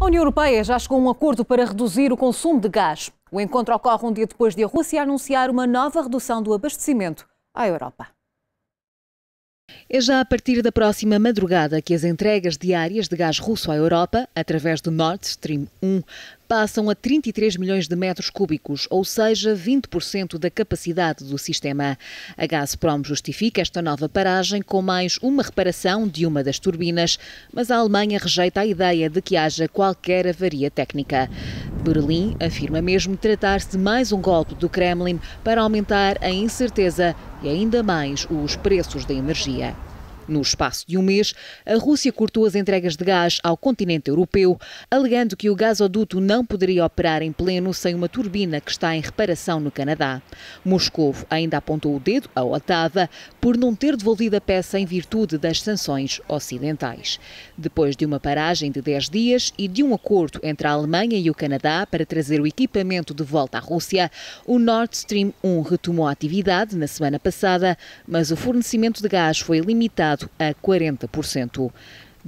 A União Europeia já chegou a um acordo para reduzir o consumo de gás. O encontro ocorre um dia depois de a Rússia anunciar uma nova redução do abastecimento à Europa. É já a partir da próxima madrugada que as entregas diárias de gás russo à Europa, através do Nord Stream 1, passam a 33 milhões de metros cúbicos, ou seja, 20% da capacidade do sistema. A Gazprom justifica esta nova paragem com mais uma reparação de uma das turbinas, mas a Alemanha rejeita a ideia de que haja qualquer avaria técnica. Berlim afirma mesmo tratar-se de mais um golpe do Kremlin para aumentar a incerteza e ainda mais os preços da energia. No espaço de um mês, a Rússia cortou as entregas de gás ao continente europeu, alegando que o gasoduto não poderia operar em pleno sem uma turbina que está em reparação no Canadá. Moscou ainda apontou o dedo à Otava por não ter devolvido a peça em virtude das sanções ocidentais. Depois de uma paragem de 10 dias e de um acordo entre a Alemanha e o Canadá para trazer o equipamento de volta à Rússia, o Nord Stream 1 retomou a atividade na semana passada, mas o fornecimento de gás foi limitado a 40%.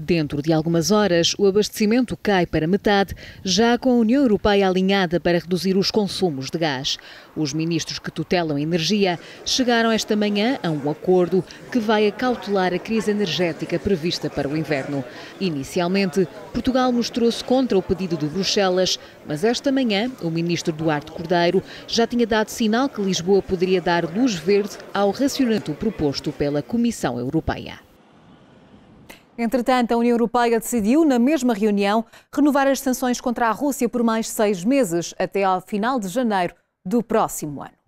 Dentro de algumas horas, o abastecimento cai para metade, já com a União Europeia alinhada para reduzir os consumos de gás. Os ministros que tutelam a energia chegaram esta manhã a um acordo que vai acautelar a crise energética prevista para o inverno. Inicialmente, Portugal mostrou-se contra o pedido de Bruxelas, mas esta manhã o ministro Duarte Cordeiro já tinha dado sinal que Lisboa poderia dar luz verde ao racionamento proposto pela Comissão Europeia. Entretanto, a União Europeia decidiu, na mesma reunião, renovar as sanções contra a Rússia por mais seis meses, até ao final de janeiro do próximo ano.